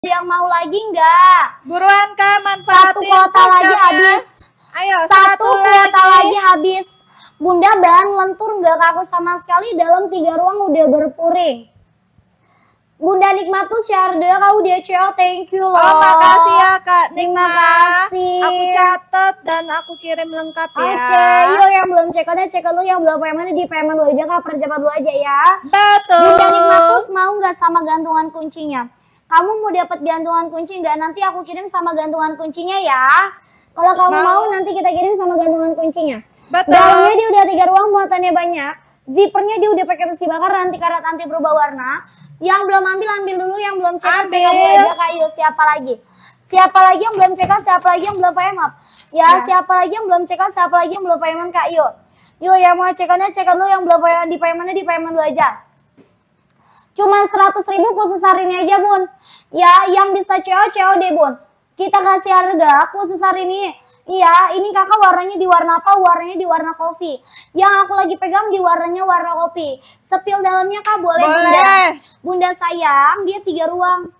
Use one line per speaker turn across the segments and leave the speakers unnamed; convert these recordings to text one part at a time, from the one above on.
yang mau lagi nggak? Buruan kak manfaatin Satu kuota lagi habis. Ayo, satu, satu kuota lagi. lagi habis. Bunda bahan lentur nggak kaku sama sekali dalam tiga ruang udah berpuring. Bunda Nikmatus Syarda kau dia cewek thank you oh, loh. Oh, makasih ya Kak Nikma. Terima kasih. Aku catat dan aku kirim lengkap okay. ya. Oke, yuk yang belum cek out cek lu yang belum payment di payment lu aja Kak, percepat lu aja ya. Betul. Bunda Nikmatus mau nggak sama gantungan kuncinya? kamu mau dapat gantungan kunci nggak? Nanti aku kirim sama gantungan kuncinya ya. Kalau kamu mau. mau, nanti kita kirim sama gantungan kuncinya. Betul. Dalamnya dia udah tiga ruang, muatannya banyak. zipernya dia udah pakai besi bakar, nanti karat, anti berubah warna. Yang belum ambil, ambil dulu. Yang belum cek ambil. check Kak Siapa lagi? Siapa lagi yang belum cek? siapa lagi yang belum pay up? Ya, ya, siapa lagi yang belum cek? siapa lagi yang belum payment Kak Yu? Yuk yang mau cekannya out dulu, yang belum pay di paymentnya di payment dulu aja. Cuma 100 ribu khusus hari ini aja bun. Ya yang bisa CO, CO deh bun. Kita kasih harga khusus hari ini. Iya, ini kakak warnanya di warna apa? Warnanya di warna kopi. Yang aku lagi pegang di warnanya warna kopi. Sepil dalamnya kak boleh, boleh. bunda. Bunda sayang, dia tiga ruang.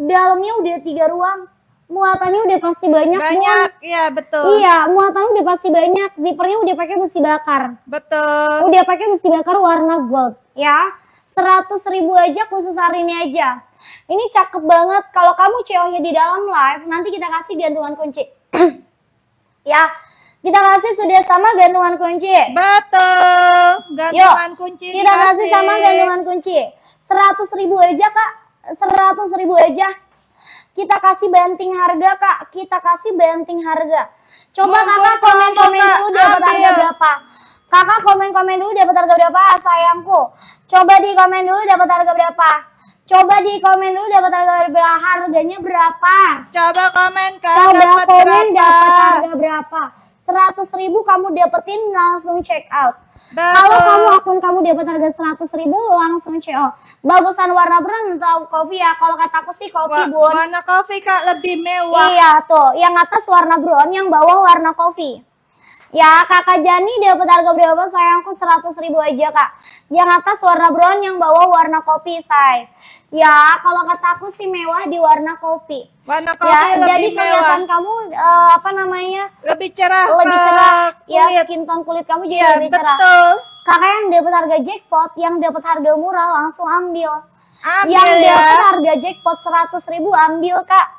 Dalamnya udah tiga ruang muatannya udah pasti banyak. Banyak, iya betul. Iya, muatannya udah pasti banyak. Zippernya udah pakai besi bakar. Betul. Udah pakai besi bakar warna gold, ya seratus ribu aja khusus hari ini aja. Ini cakep banget. Kalau kamu ceo nya di dalam live, nanti kita kasih gantungan kunci. ya, kita kasih sudah sama gantungan kunci. Betul. Gantungan Yuk, kunci. Kita dikasih. kasih sama gantungan kunci. Seratus ribu aja kak. Seratus ribu aja. Kita kasih banting harga kak. Kita kasih banting harga. Coba kakak komen-komen dulu dapat harga berapa. Kakak komen-komen dulu dapat harga berapa sayangku. Coba di komen dulu dapat harga berapa. Coba di komen dulu dapat harga berapa harganya berapa. Coba komen kak Coba komen dapat harga berapa. Seratus ribu kamu dapetin langsung check out. Kalau kamu akun kamu dapat harga seratus ribu langsung CO. Bagusan warna brown atau kopi ya? Kalau kataku sih kopi Wa bun. Warna kopi kak lebih mewah. Iya tuh, yang atas warna brown, yang bawah warna kopi. Ya, kakak Jani dapat harga berapa sayangku? 100 ribu aja, kak. Yang atas warna brown, yang bawah warna kopi, say. Ya, kalau kataku sih mewah di warna kopi. Warna ya, kopi ya, lebih Jadi kelihatan kamu, uh, apa namanya? Lebih cerah. Lebih cerah. Ya, kulit. Ya, skin tone kulit kamu juga ya, lebih cerah. betul. Kakak yang dapat harga jackpot, yang dapat harga murah langsung ambil. Ambil yang ya. dapat harga jackpot 100 ribu ambil, kak.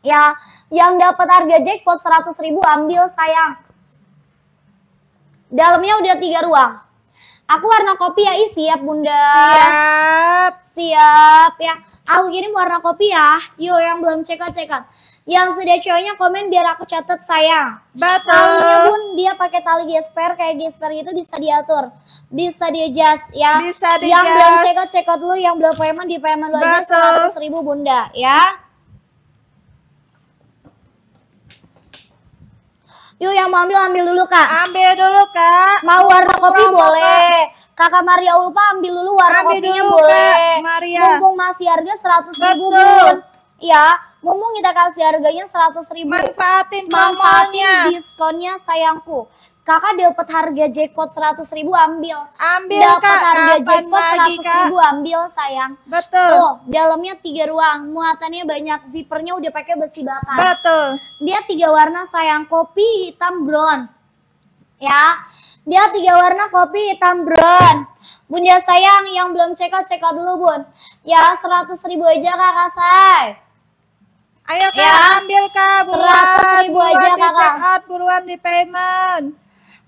Ya, yang dapat harga jackpot seratus ribu ambil sayang. Dalamnya udah tiga ruang. Aku warna kopi ya, isi Siap, Bunda. Siap. Siap, ya. Aku kirim warna kopi ya. Yo, yang belum cekat-cekat. Yang sudah cowoknya komen biar aku catat, sayang. Betul. pun dia pakai tali gesper. Kayak gesper gitu bisa diatur. Bisa di adjust, ya. Bisa di Yang belum cekat-cekat dulu yang belum payment di payment lu aja 100 ribu, Bunda, ya. Yuk yang mau ambil ambil dulu kak. Ambil dulu kak. Mau warna kopi promo, boleh. Kak. Kakak Maria Ulfa ambil dulu warna ambil kopinya dulu, boleh. Kak, Maria. Mumpung masih harga seratus ribu bun. Ya, mumpung kita kasih harganya seratus ribu. Manfaatin Manfaatin diskonnya sayangku kakak dapat harga jackpot seratus ribu ambil ambil dapat harga jackpot seratus ribu ambil sayang betul tuh dalamnya tiga ruang muatannya banyak zipernya udah pakai besi bakar betul dia tiga warna sayang kopi hitam brown ya dia tiga warna kopi hitam brown bunda sayang yang belum check out check out dulu bun ya seratus ribu aja kakak say Ayo kak, ya. ambil kak, buruan, ribu aja, kakak. buruan di payment.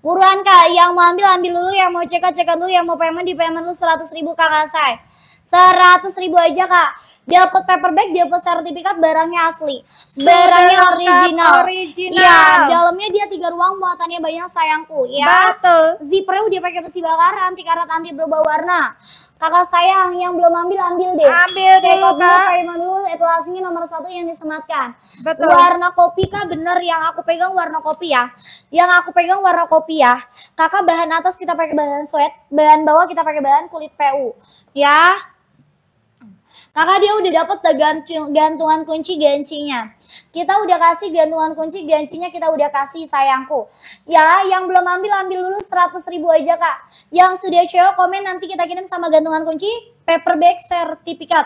Buruan kak, yang mau ambil ambil dulu, yang mau cekat cekat dulu, yang mau payment di payment lu seratus ribu kak saya. seratus ribu aja kak. Dia Dapat dia dapat sertifikat barangnya asli. Barangnya original. original. Ya, dalamnya dia tiga ruang, muatannya banyak sayangku. Ya. Betul. Zipper udah pakai besi bakar, anti karat anti berubah warna. Kakak sayang yang belum ambil ambil deh. Ambil deh kak Prima dulu etalasinya nomor satu yang disematkan. Betul. Warna kopi kak bener yang aku pegang warna kopi ya. Yang aku pegang warna kopi ya. Kakak bahan atas kita pakai bahan sweat, bahan bawah kita pakai bahan kulit PU. Ya. Kakak dia udah dapet gantungan kunci gancinya. Kita udah kasih gantungan kunci gancinya kita udah kasih sayangku. Ya, yang belum ambil ambil dulu 100 ribu aja kak. Yang sudah cewek komen nanti kita kirim sama gantungan kunci paperback sertifikat.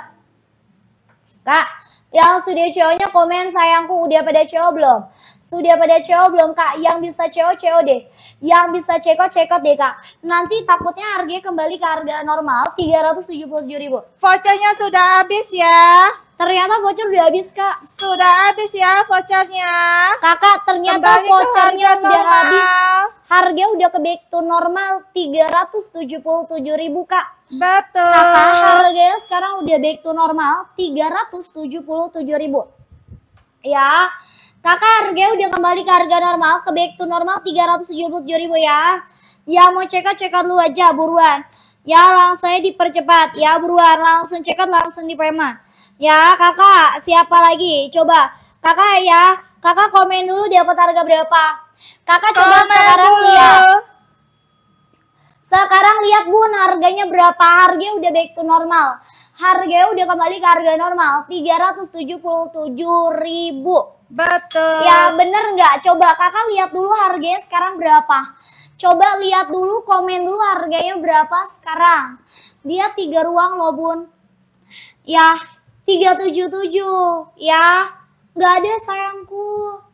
Kak, yang sudah CO-nya komen sayangku udah pada CO belum? Sudah pada CO belum kak? Yang bisa CO, CO deh. Yang bisa cekot, cekot deh kak. Nanti takutnya harganya kembali ke harga normal tiga ratus tujuh puluh tujuh ribu. Vouchernya sudah habis ya? Ternyata voucher udah habis kak. Sudah habis ya vouchernya. Kakak ternyata kembali vouchernya udah habis harga udah ke back to normal ribu Kak. Betul. Kata harga sekarang udah back to normal ribu. Ya. Kakak harga udah kembali ke harga normal, ke back to normal ribu ya. Ya mau cekat cekat lu aja buruan. Ya langsung aja dipercepat, ya buruan langsung cekat langsung di preman. Ya kakak, siapa lagi? Coba kakak ya, kakak komen dulu dapat harga berapa. Kakak coba sekarang lihat. Sekarang lihat bun nah, harganya berapa? Harganya udah back to normal. Harganya udah kembali ke harga normal tujuh ribu. Betul. Ya bener nggak? Coba kakak lihat dulu harganya sekarang berapa. Coba lihat dulu komen dulu harganya berapa sekarang. Dia tiga ruang loh bun. Ya tiga tujuh tujuh. ya. Nggak ada sayangku.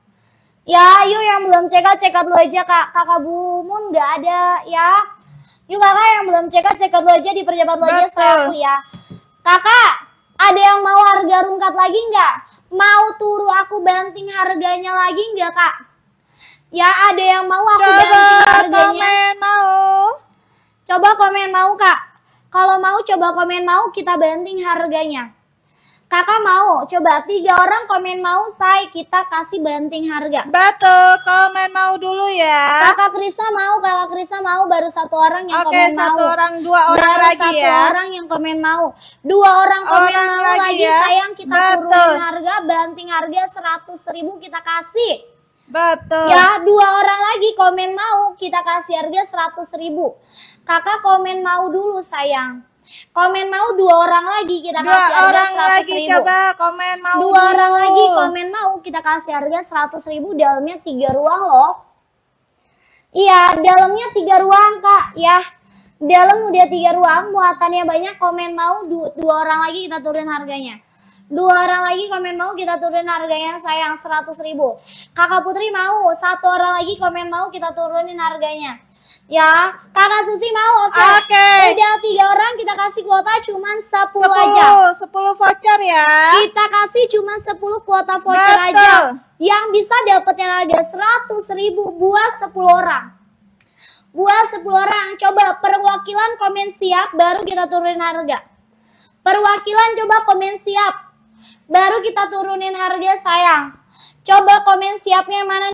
Ya, yuk yang belum check out, check out dulu aja kak. Kakak Bumun nggak ada ya. Yuk kakak yang belum check out, check out dulu aja di perjabat dulu aja aku ya. Kakak, ada yang mau harga rungkat lagi nggak? Mau turu aku banting harganya lagi nggak kak? Ya, ada yang mau aku Coba banting harganya? komen mau. Coba komen mau kak. Kalau mau coba komen mau kita banting harganya. Kakak mau, coba tiga orang komen mau saya kita kasih banting harga. Betul, komen mau dulu ya. Kakak Krisna mau, Kakak Krisna mau baru satu orang yang Oke, komen satu mau. satu orang, dua orang baru lagi satu ya. orang yang komen mau. Dua orang komen orang mau lagi, lagi ya. sayang kita Betul. turunin harga, banting harga seratus ribu kita kasih. Betul. Ya, dua orang lagi komen mau, kita kasih harga seratus ribu. Kakak komen mau dulu sayang. Komen mau dua orang lagi kita dua kasih harga orang lagi ribu. coba komen mau dua dulu. orang lagi komen mau kita kasih harga seratus ribu dalamnya tiga ruang loh. Iya dalamnya tiga ruang kak ya dalam udah tiga ruang muatannya banyak komen mau du dua orang lagi kita turun harganya dua orang lagi komen mau kita turun harganya sayang seratus ribu kakak putri mau satu orang lagi komen mau kita turunin harganya Ya, Kakak Susi mau oke. Okay. Okay. Udah tiga orang kita kasih kuota cuma 10, 10 aja. 10 voucher ya. Kita kasih cuma 10 kuota voucher Betul. aja. Yang bisa dapetin ada 100 ribu buat 10 orang. Buat 10 orang, coba perwakilan komen siap baru kita turunin harga. Perwakilan coba komen siap. Baru kita turunin harga sayang. Coba komen siapnya mana